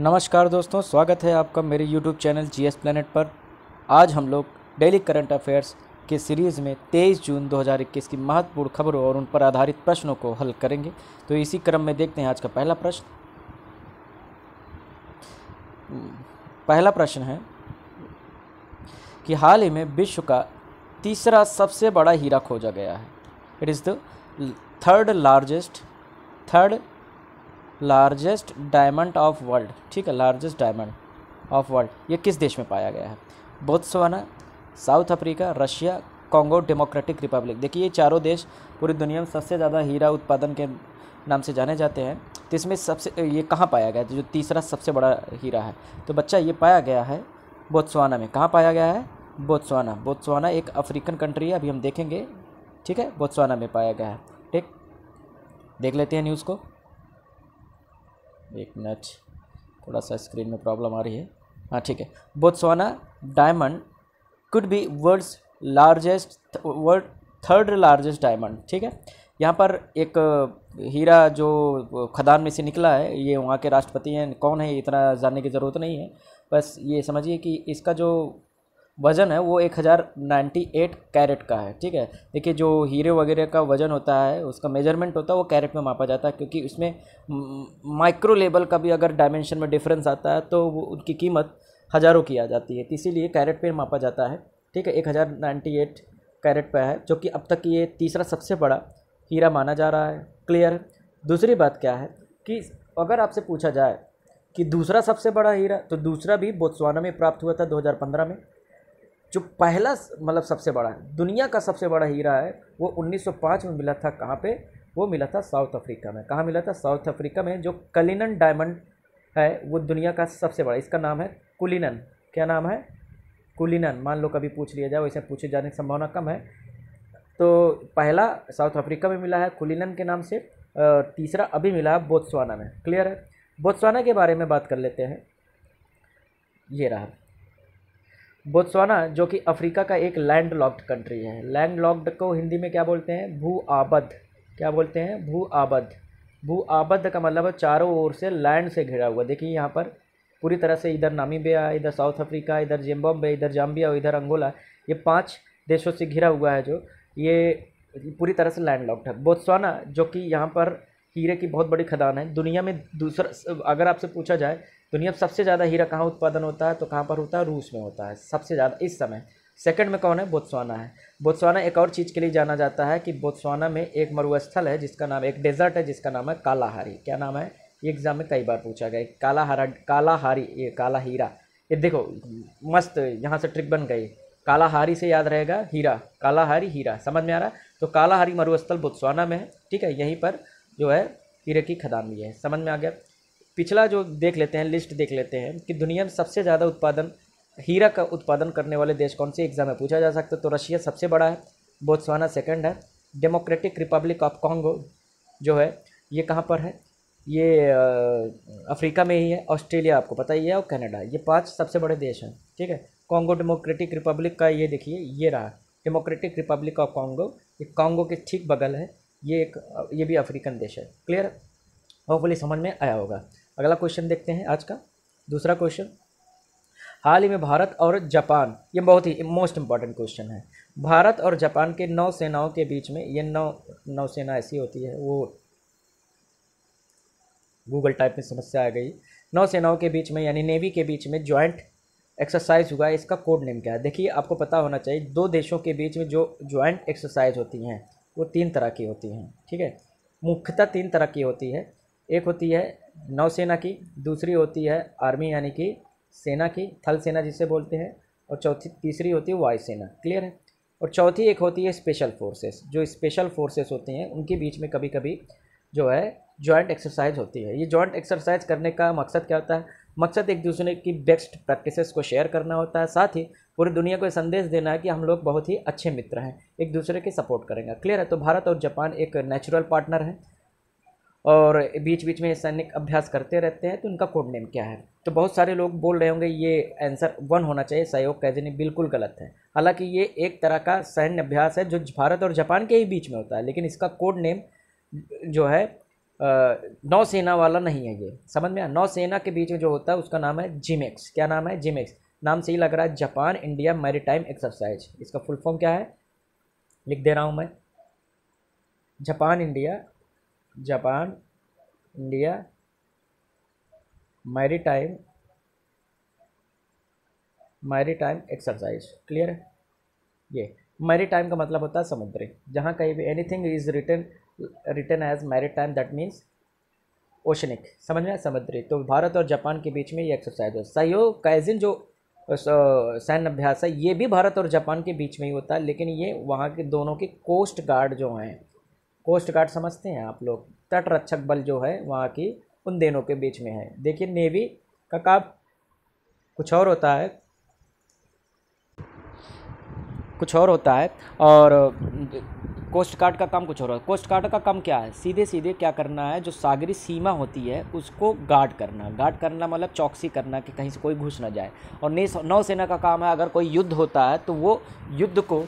नमस्कार दोस्तों स्वागत है आपका मेरे यूट्यूब चैनल जी एस पर आज हम लोग डेली करंट अफेयर्स के सीरीज़ में 23 जून 2021 की महत्वपूर्ण खबरों और उन पर आधारित प्रश्नों को हल करेंगे तो इसी क्रम में देखते हैं आज का पहला प्रश्न पहला प्रश्न है कि हाल ही में विश्व का तीसरा सबसे बड़ा हीरा खोजा गया है it is the third largest third largest diamond of world ठीक है लार्जेस्ट डायमंड ऑफ वर्ल्ड ये किस देश में पाया गया है Botswana South Africa Russia Congo Democratic Republic देखिए ये चारों देश पूरी दुनिया में सबसे ज़्यादा हीरा उत्पादन के नाम से जाने जाते हैं तो इसमें सबसे ये कहाँ पाया गया जो तीसरा सबसे बड़ा हीरा है तो बच्चा ये पाया गया है बोत्सवाना में कहाँ पाया गया है बोत्सवाना बोत्सवाना एक अफ्रीकन कंट्री है अभी हम देखेंगे ठीक है बोत्सवाना में पाया गया है ठीक देख लेते हैं न्यूज़ को एक मिनट थोड़ा सा स्क्रीन में प्रॉब्लम आ रही है हाँ ठीक है Botswana diamond could be world's largest world third largest diamond ठीक है यहाँ पर एक हीरा जो खदान में से निकला है ये वहाँ के राष्ट्रपति हैं कौन है इतना जानने की ज़रूरत नहीं है बस ये समझिए कि इसका जो वज़न है वो एक हज़ार नाइन्टी एट कैरेट का है ठीक है देखिए जो हीरे वगैरह का वज़न होता है उसका मेजरमेंट होता है वो कैरेट में मापा जाता है क्योंकि उसमें माइक्रो लेवल का भी अगर डायमेंशन में डिफरेंस आता है तो वो उनकी कीमत हज़ारों की आ जाती है तो इसीलिए कैरेट पर मापा जाता है ठीक है एक हज़ार नाइन्टी एट कैरेट पर है जो कि अब तक ये तीसरा सबसे बड़ा हीरा माना जा रहा है क्लियर दूसरी बात क्या है कि अगर आपसे पूछा जाए कि दूसरा सबसे बड़ा हीरा तो दूसरा भी बोत्सवाना में प्राप्त हुआ था 2015 में जो पहला मतलब सबसे बड़ा है दुनिया का सबसे बड़ा हीरा है वो 1905 में मिला था कहाँ पे वो मिला था साउथ अफ्रीका में कहाँ मिला था साउथ अफ्रीका में जो कलिनन डायमंड है वो दुनिया का सबसे बड़ा इसका नाम है कुलिनन क्या नाम है कुलिनन मान लो कभी पूछ लिया जाए वैसे पूछे जाने की संभावना कम है तो पहला साउथ अफ्रीका में मिला है कुलिनन के नाम से तीसरा अभी मिला है बोत्सवाना में क्लियर है बोत्सवाना के बारे में बात कर लेते हैं ये रहा बोत्सवाना जो कि अफ्रीका का एक लैंड लॉक्ड कंट्री है लैंड लॉक्ड को हिंदी में क्या बोलते हैं भू आबद्ध क्या बोलते हैं भू आबद्ध भू आबद्ध का मतलब है चारों ओर से लैंड से घिरा हुआ देखिए यहाँ पर पूरी तरह से इधर नामीबिया इधर साउथ अफ्रीका इधर जिम्बाब्वे इधर जाम्बिया और इधर अंगोला ये पाँच देशों से घिरा हुआ है जो ये पूरी तरह से लैंड लॉक्ड है बोत्सवाना जो कि यहाँ पर हीरे की बहुत बड़ी खदान है दुनिया में दूसरा अगर आपसे पूछा जाए दुनिया में सबसे ज़्यादा हीरा कहाँ उत्पादन होता है तो कहाँ पर होता है रूस में होता है सबसे ज़्यादा इस समय सेकंड में कौन है बोत्सवाना है बोत्सवाना एक और चीज़ के लिए जाना जाता है कि बोत्सवाना में एक मरुस्थल है जिसका नाम एक डेजर्ट है जिसका नाम है कालाहारी क्या नाम है ये एग्ज़ाम में कई बार पूछा गया कालाहारा कालाहारी ये काला हीरा ये देखो मस्त यहाँ से ट्रिक बन गई कालाहारी से याद रहेगा हीरा कालाहारी हीरा समझ में आ रहा तो कालाहारी मरुस्थल बोत्सवाना में है ठीक है यहीं पर जो है हीरे की खदान भी है समझ में आ गया पिछला जो देख लेते हैं लिस्ट देख लेते हैं कि दुनिया में सबसे ज़्यादा उत्पादन हीरा का उत्पादन करने वाले देश कौन से एग्ज़ाम में पूछा जा सकता है तो रशिया सबसे बड़ा है बोत्सवाना सेकंड है डेमोक्रेटिक रिपब्लिक ऑफ कॉन्गो जो है ये कहाँ पर है ये अफ्रीका में ही है ऑस्ट्रेलिया आपको पता ही है और कनाडा ये पांच सबसे बड़े देश हैं ठीक है कॉन्गो डेमोक्रेटिक रिपब्लिक का ये देखिए ये रहा डेमोक्रेटिक रिपब्लिक ऑफ कॉन्गो ये कॉन्गो के ठीक बगल है ये एक ये भी अफ्रीकन देश है क्लियर होपफुली समझ में आया होगा अगला क्वेश्चन देखते हैं आज का दूसरा क्वेश्चन हाल ही में भारत और जापान ये बहुत ही मोस्ट इम्पॉर्टेंट क्वेश्चन है भारत और जापान के नौ सेनाओं के बीच में ये नौ नौसेना ऐसी होती है वो गूगल टाइप में समस्या आ गई नौ सेनाओं के बीच में यानी नेवी के बीच में ज्वाइंट एक्सरसाइज हुआ इसका कोड नेम क्या है देखिए आपको पता होना चाहिए दो देशों के बीच में जो ज्वाइंट एक्सरसाइज होती हैं वो तीन तरह की होती हैं ठीक है मुख्यतः तीन तरह की होती है एक होती है नौसेना की दूसरी होती है आर्मी यानी कि सेना की थल सेना जिसे बोलते हैं और चौथी तीसरी होती है वायुसेना क्लियर है और चौथी एक होती है स्पेशल फोर्सेस जो स्पेशल फोर्सेस होती हैं उनके बीच में कभी कभी जो है जॉइंट एक्सरसाइज होती है ये जॉइंट एक्सरसाइज करने का मकसद क्या होता है मकसद एक दूसरे की बेस्ट प्रैक्टिसेस को शेयर करना होता है साथ ही पूरी दुनिया को संदेश देना है कि हम लोग बहुत ही अच्छे मित्र हैं एक दूसरे की सपोर्ट करेंगे क्लियर है तो भारत और जापान एक नेचुरल पार्टनर है और बीच बीच में सैनिक अभ्यास करते रहते हैं तो उनका कोड नेम क्या है तो बहुत सारे लोग बोल रहे होंगे ये आंसर वन होना चाहिए सहयोग कैजनी बिल्कुल गलत है हालांकि ये एक तरह का सैन्य अभ्यास है जो भारत और जापान के ही बीच में होता है लेकिन इसका कोड नेम जो है नौसेना वाला नहीं है ये समझ में नौसेना के बीच में जो होता है उसका नाम है जिमेक्स क्या नाम है जिमेक्स नाम से ही लग रहा है जापान इंडिया मैरीटाइम एक्सरसाइज इसका फुल फॉर्म क्या है लिख दे रहा हूँ मैं Japan India Japan India maritime maritime exercise clear है ये मैरी टाइम का मतलब होता है समुद्री जहाँ कहीं भी anything is return return as maritime that means oceanic समझ में समुद्री तो भारत और जापान के बीच में ये एक्सरसाइज हो सहयोग कैजिन जो सैन्य अभ्यास है ये भी भारत और जापान के बीच में ही होता है लेकिन ये वहाँ के दोनों के कोस्ट गार्ड जो हैं कोस्ट गार्ड समझते हैं आप लोग तटरक्षक बल जो है वहाँ की उन देनों के बीच में है देखिए नेवी का काम कुछ और होता है कुछ और होता है और कोस्ट गार्ड का काम कुछ और है कोस्ट गार्ड का काम क्या है सीधे सीधे क्या करना है जो सागरी सीमा होती है उसको गार्ड करना गार्ड करना मतलब चौकसी करना कि कहीं से कोई घुस ना जाए और नौसेना का काम है अगर कोई युद्ध होता है तो वो युद्ध को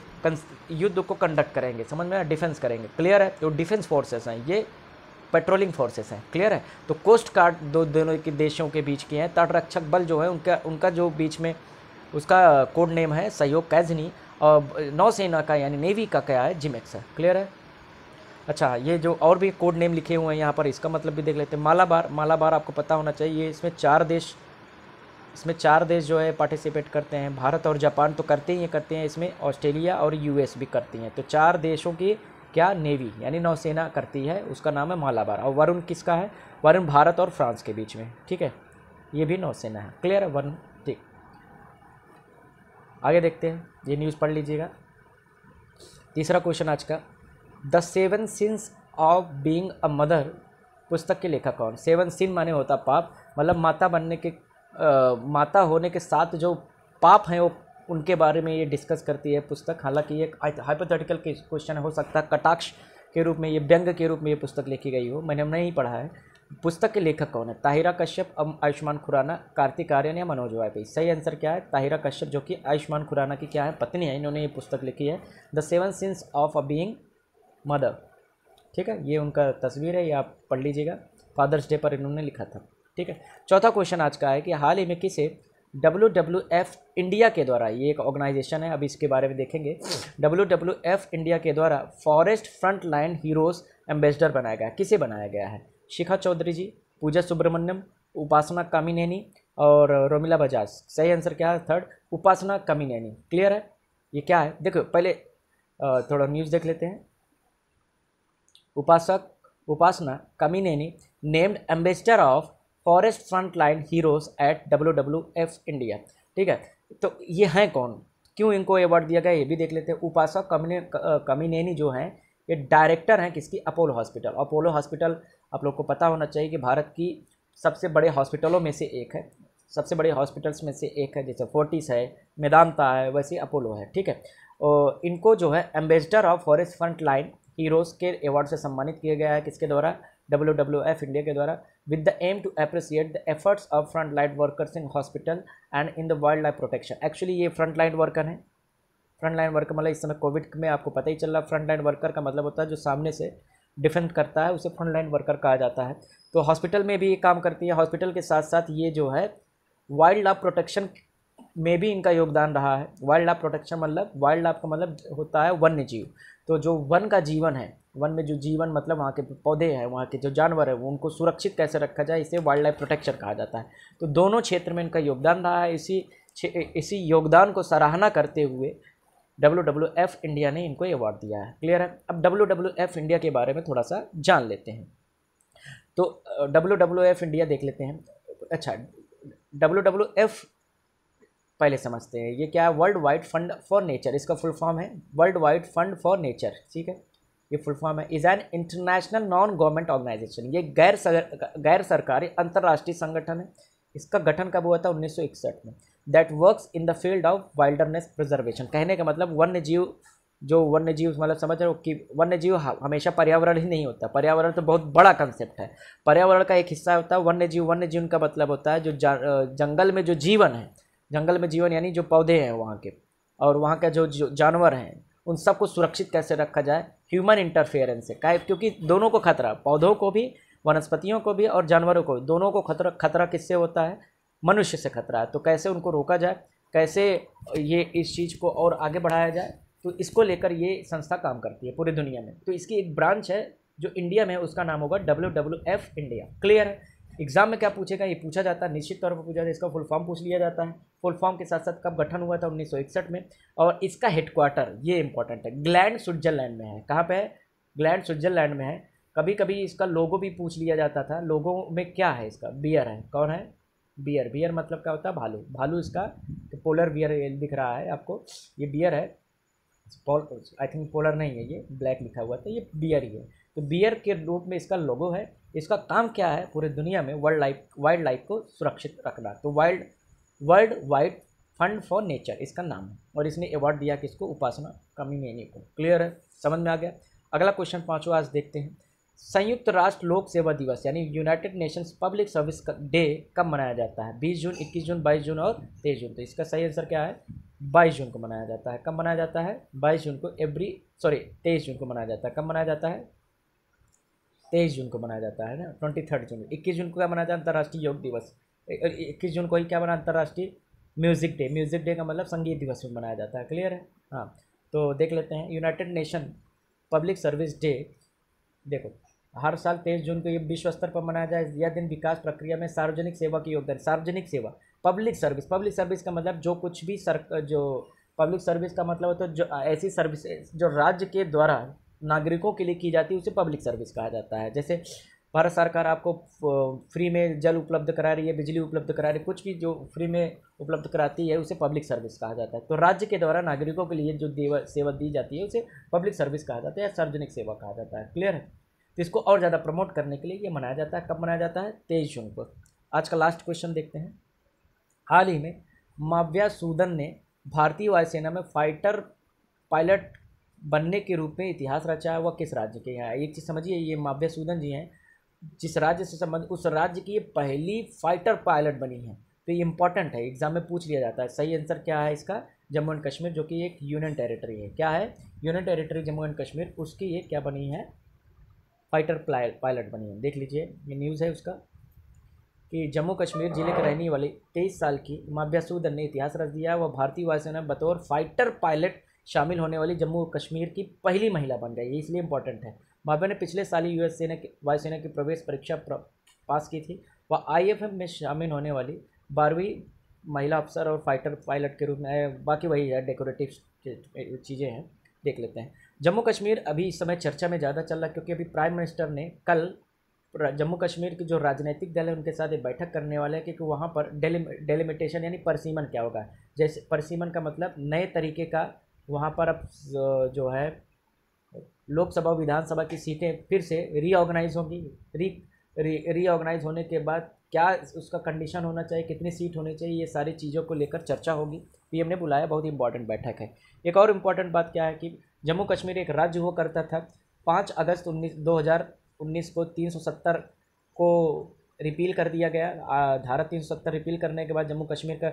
युद्ध को कंडक्ट करेंगे समझ में डिफेंस करेंगे क्लियर है जो डिफेंस फोर्सेस हैं ये पेट्रोलिंग फोर्सेस हैं क्लियर है तो कोस्ट गार्ड दो दोनों के देशों के बीच के हैं तटरक्षक बल जो है उनका उनका जो बीच में उसका कोड नेम है सहयोग कैजनी नौसेना का यानी नेवी का क्या है जिमेक्स है क्लियर है अच्छा ये जो और भी कोड नेम लिखे हुए हैं यहाँ पर इसका मतलब भी देख लेते हैं मालाबार मालाबार आपको पता होना चाहिए इसमें चार देश इसमें चार देश जो है पार्टिसिपेट करते हैं भारत और जापान तो करते ही करते हैं इसमें ऑस्ट्रेलिया और यूएस भी करती हैं तो चार देशों की क्या नेवी यानी नौसेना करती है उसका नाम है मालाबार और वरुण किसका है वरुण भारत और फ्रांस के बीच में ठीक है ये भी नौसेना है क्लियर है वरुण आगे देखते हैं ये न्यूज़ पढ़ लीजिएगा तीसरा क्वेश्चन आज का the seven sins of being a mother पुस्तक के लेखक कौन सेवन सिन माने होता पाप मतलब माता बनने के आ, माता होने के साथ जो पाप हैं वो उनके बारे में ये डिस्कस करती है पुस्तक हालांकि ये हाइपोथेटिकल क्वेश्चन हो सकता है कटाक्ष के रूप में ये व्यंग के रूप में ये पुस्तक लिखी गई हो मैंने नहीं पढ़ा है पुस्तक के लेखक कौन है ताहिरा कश्यप अब आयुष्मान खुराना कार्तिक आर्यन या मनोज वाजपेयी सही आंसर क्या है ताहिरा कश्यप जो कि आयुष्मान खुराना की क्या है पत्नी है इन्होंने ये पुस्तक लिखी है the seven sins of a being mother ठीक है ये उनका तस्वीर है ये आप पढ़ लीजिएगा फादर्स डे पर इन्होंने लिखा था ठीक है चौथा क्वेश्चन आज का है कि हाल ही में किसे डब्ल्यू डब्ल्यू एफ इंडिया के द्वारा ये एक ऑर्गेनाइजेशन है अभी इसके बारे में देखेंगे डब्ल्यू डब्ल्यू एफ इंडिया के द्वारा forest front line heroes ambassador बनाया गया किसे बनाया गया है शिखा चौधरी जी पूजा सुब्रमण्यम उपासना कामिनेनी और रोमिला बजाज सही आंसर क्या है थर्ड उपासना कामिनेनी क्लियर है ये क्या है देखो पहले थोड़ा न्यूज़ देख लेते हैं उपासक Upasana Kamineni named ambassador of forest front line heroes at W W F India ठीक है तो ये हैं कौन क्यों इनको अवार्ड दिया गया ये भी देख लेते हैं उपासक कमिने कमिनेनी जो हैं ये डायरेक्टर हैं किसकी अपोलो हॉस्पिटल अपोलो हॉस्पिटल आप लोग को पता होना चाहिए कि भारत की सबसे बड़े हॉस्पिटलों में से एक है सबसे बड़े हॉस्पिटल्स में से एक है जैसे फोर्टिस है मेदांता है वैसे अपोलो है ठीक है और इनको जो है ambassador of forest front line heroes के अवार्ड से सम्मानित किया गया है किसके द्वारा डब्ल्यू डब्ल्यू एफ इंडिया के द्वारा with the aim to appreciate the efforts of front line workers in hospital and in the wildlife protection actually ये फ्रंट लाइन वर्कर हैं फ्रंट लाइन वर्कर मतलब इस समय कोविड में आपको पता ही चल रहा है फ्रंट लाइन वर्कर का मतलब होता है जो सामने से डिफेंड करता है उसे फ्रंट लाइन वर्कर कहा जाता है तो हॉस्पिटल में भी ये काम करती है हॉस्पिटल के साथ साथ ये जो है वाइल्ड लाइफ प्रोटेक्शन में भी इनका योगदान रहा है वाइल्ड लाइफ प्रोटेक्शन मतलब वाइल्ड लाइफ का मतलब होता है वन्य जीव तो जो वन का जीवन है वन में जो जीवन मतलब वहाँ के पौधे हैं वहाँ के जो जानवर हैं वो उनको सुरक्षित कैसे रखा जाए इसे वाइल्ड लाइफ प्रोटेक्शन कहा जाता है तो दोनों क्षेत्र में इनका योगदान रहा है इसी इसी योगदान को सराहना करते हुए डब्ल्यू डब्ल्यू एफ इंडिया ने इनको अवार्ड दिया है क्लियर है अब डब्ल्यू डब्ल्यू एफ इंडिया के बारे में थोड़ा सा जान लेते हैं तो डब्ल्यू डब्ल्यू एफ इंडिया देख लेते हैं अच्छा डब्ल्यू डब्ल्यू एफ पहले समझते हैं ये क्या है World Wide Fund for Nature इसका फुल फॉर्म है World Wide Fund for Nature ठीक है ये फुल फॉर्म है is an international non government organisation ये गैर सर, गैर सरकारी अंतर्राष्ट्रीय संगठन है इसका गठन कब हुआ था 1961 में that works in the field of wilderness preservation कहने का मतलब वन्य जीव जो वन्य जीव मतलब समझ रहे हो कि वन्य जीव हमेशा पर्यावरण ही नहीं होता पर्यावरण तो बहुत बड़ा कंसेप्ट है पर्यावरण का एक हिस्सा होता है वन्य जीव वन्य जीवन का मतलब होता है जो जंगल में जो जीवन है जंगल में जीवन यानी जो पौधे हैं वहाँ के और वहाँ का जो, जो जानवर हैं उन सबको सुरक्षित कैसे रखा जाए ह्यूमन इंटरफेरेंस से का क्योंकि दोनों को खतरा पौधों को भी वनस्पतियों को भी और जानवरों को भी दोनों को खतरा खतरा किससे होता है मनुष्य से खतरा है तो कैसे उनको रोका जाए कैसे ये इस चीज़ को और आगे बढ़ाया जाए तो इसको लेकर ये संस्था काम करती है पूरी दुनिया में तो इसकी एक ब्रांच है जो इंडिया में उसका नाम होगा W W F India clear है एग्जाम में क्या पूछेगा ये पूछा जाता है निश्चित तौर पर पूछा जाता है इसका फुल फॉर्म पूछ लिया जाता है फुल फॉर्म के साथ साथ कब गठन हुआ था उन्नीस में और इसका हेडक्वार्टर ये इंपॉर्टेंट है ग्लैंड स्विट्जरलैंड में है कहाँ पर है ग्लैंड स्विट्जरलैंड में है कभी कभी इसका लोगो भी पूछ लिया जाता था लोगों में क्या है इसका बियर है कौन है बियर बियर मतलब क्या होता है भालू भालू इसका तो पोलर बियर दिख रहा है आपको ये बियर है पोल आई थिंक पोलर नहीं है ये ब्लैक लिखा हुआ था तो ये बियर ही है तो बियर के रूप में इसका लोगो है इसका काम क्या है पूरे दुनिया में वर्ल्ड लाइफ वाइल्ड लाइफ को सुरक्षित रखना तो wild World Wide Fund for Nature इसका नाम है और इसने अवार्ड दिया कि इसको उपासना कमी मेनी को क्लियर है समझ में आ गया अगला क्वेश्चन पाँचवा आज देखते हैं संयुक्त राष्ट्र लोक सेवा दिवस यानी United Nations Public Service Day कब मनाया जाता है 20 जून 21 जून 22 जून और 23 जून तो इसका सही आंसर क्या है 22 जून को मनाया जाता है कब मनाया जाता है 22 जून को एवरी सॉरी 23 जून को मनाया जाता है कब मनाया जाता है तेईस जून को मनाया जाता है ना ट्वेंटी थर्ड जून इक्कीस जून को क्या मनाया जाता है अंतर्राष्ट्रीय योग दिवस इक्कीस जून को ही क्या बना अंतर्राष्ट्रीय म्यूजिक डे म्यूजिक डे का मतलब संगीत दिवस भी मनाया जाता है क्लियर है हाँ तो देख लेते हैं United Nation Public Service Day देखो हर साल तेईस जून को ये विश्व स्तर पर मनाया जाए यह दिन विकास प्रक्रिया में सार्वजनिक सेवा की योगदान सार्वजनिक सेवा पब्लिक सर्विस पब्लिक सर्विस का मतलब जो कुछ भी सर जो पब्लिक सर्विस का मतलब होता है जो ऐसी सर्विस जो राज्य के द्वारा नागरिकों के लिए की जाती है उसे पब्लिक सर्विस कहा जाता है जैसे भारत सरकार आपको फ्री में जल उपलब्ध करा रही है बिजली उपलब्ध करा रही है कुछ भी जो फ्री में उपलब्ध कराती है उसे पब्लिक सर्विस कहा जाता है तो राज्य के द्वारा नागरिकों के लिए जो देवा सेवा दी जाती है उसे पब्लिक सर्विस कहा जाता है या सार्वजनिक सेवा कहा जाता है क्लियर है तो इसको और ज़्यादा प्रमोट करने के लिए ये मनाया जाता है कब मनाया जाता है तेईस जून को आज का लास्ट क्वेश्चन देखते हैं हाल ही में माव्या सूदन ने भारतीय वायुसेना में फाइटर पायलट बनने के रूप में इतिहास रचा है वह किस राज्य के यहाँ एक चीज़ समझिए ये माव्या सूदन जी हैं जिस राज्य से संबंध उस राज्य की ये पहली फाइटर पायलट बनी है तो ये इंपॉर्टेंट है एग्जाम में पूछ लिया जाता है सही आंसर क्या है इसका जम्मू एंड कश्मीर जो कि एक यूनियन टेरिटरी है क्या है union territory Jammu and Kashmir उसकी ये क्या बनी है फाइटर पायलट बनी है देख लीजिए ये न्यूज़ है उसका कि जम्मू कश्मीर जिले के रहने वाली तेईस साल की माभ्या सूदन ने इतिहास रच दिया वह भारतीय वायुसेना बतौर फाइटर पायलट शामिल होने वाली जम्मू कश्मीर की पहली महिला बन गई ये इसलिए इंपॉर्टेंट है माभ्या ने पिछले साल ही यूएस सेना की वायुसेना की प्रवेश परीक्षा पास की थी वह एम में शामिल होने वाली बारहवीं महिला अफसर और फाइटर पायलट के रूप में बाकी वही है डेकोरेटिव चीज़ें हैं देख लेते हैं जम्मू कश्मीर अभी इस समय चर्चा में ज़्यादा चल रहा है क्योंकि अभी प्राइम मिनिस्टर ने कल जम्मू कश्मीर के जो राजनीतिक दल है उनके साथ एक बैठक करने वाले हैं क्योंकि वहाँ पर डेलिमिटेशन यानी परसीमन क्या होगा जैसे परसीमन का मतलब नए तरीके का वहाँ पर अब जो है लोकसभा विधानसभा की सीटें फिर से रीऑर्गेनाइज होंगी री रीऑर्गेनाइज होने के बाद क्या उसका कंडीशन होना चाहिए कितनी सीट होनी चाहिए ये सारी चीज़ों को लेकर चर्चा होगी पीएम ने बुलाया बहुत ही इंपॉर्टेंट बैठक है एक और इम्पॉर्टेंट बात क्या है कि जम्मू कश्मीर एक राज्य हुआ करता था पाँच अगस्त उन्नीस दो हज़ार उन्नीस को तीन सौ सत्तर को रिपील कर दिया गया धारा तीन सौ सत्तर रिपील करने के बाद जम्मू कश्मीर का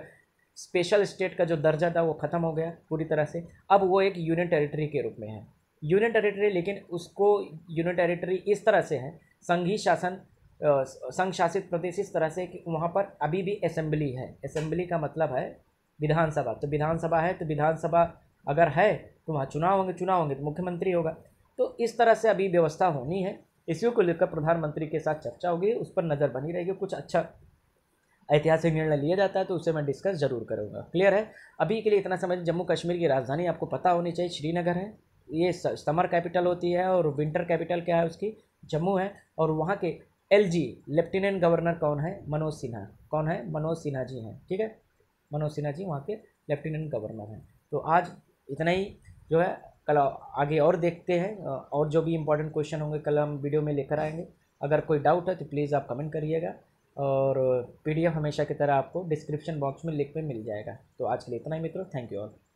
स्पेशल स्टेट का जो दर्जा था वो ख़त्म हो गया पूरी तरह से अब वो एक यूनियन टेरिटरी के रूप में है यूनियन टेरिटरी लेकिन उसको यूनियन टेरिटरी इस तरह से है संघी शासन संघ शासित प्रदेश इस तरह से कि वहाँ पर अभी भी असेंबली है असेंबली का मतलब है विधानसभा तो विधानसभा है तो विधानसभा अगर है तो वहाँ चुनाव होंगे चुनाव होंगे तो मुख्यमंत्री होगा तो इस तरह से अभी व्यवस्था होनी है इसी को लेकर प्रधानमंत्री के साथ चर्चा होगी उस पर नज़र बनी रहेगी कुछ अच्छा ऐतिहासिक निर्णय लिया जाता है तो उसे मैं डिस्कस जरूर करूँगा क्लियर है अभी के लिए इतना समझ जम्मू कश्मीर की राजधानी आपको पता होनी चाहिए श्रीनगर है ये समर कैपिटल होती है और विंटर कैपिटल क्या है उसकी जम्मू है और वहाँ के जी लेफ्टिनेंट गवर्नर कौन है मनोज सिन्हा कौन है मनोज सिन्हा जी हैं ठीक है मनोज सिन्हा जी वहाँ के लेफ्टिनेंट गवर्नर हैं तो आज इतना ही जो है कल आगे और देखते हैं और जो भी इम्पोर्टेंट क्वेश्चन होंगे कल हम वीडियो में लेकर आएंगे अगर कोई डाउट है तो प्लीज़ आप कमेंट करिएगा और पीडीएफ हमेशा की तरह आपको डिस्क्रिप्शन बॉक्स में लिख में मिल जाएगा तो आज के लिए इतना ही मित्रों थैंक यू ऑल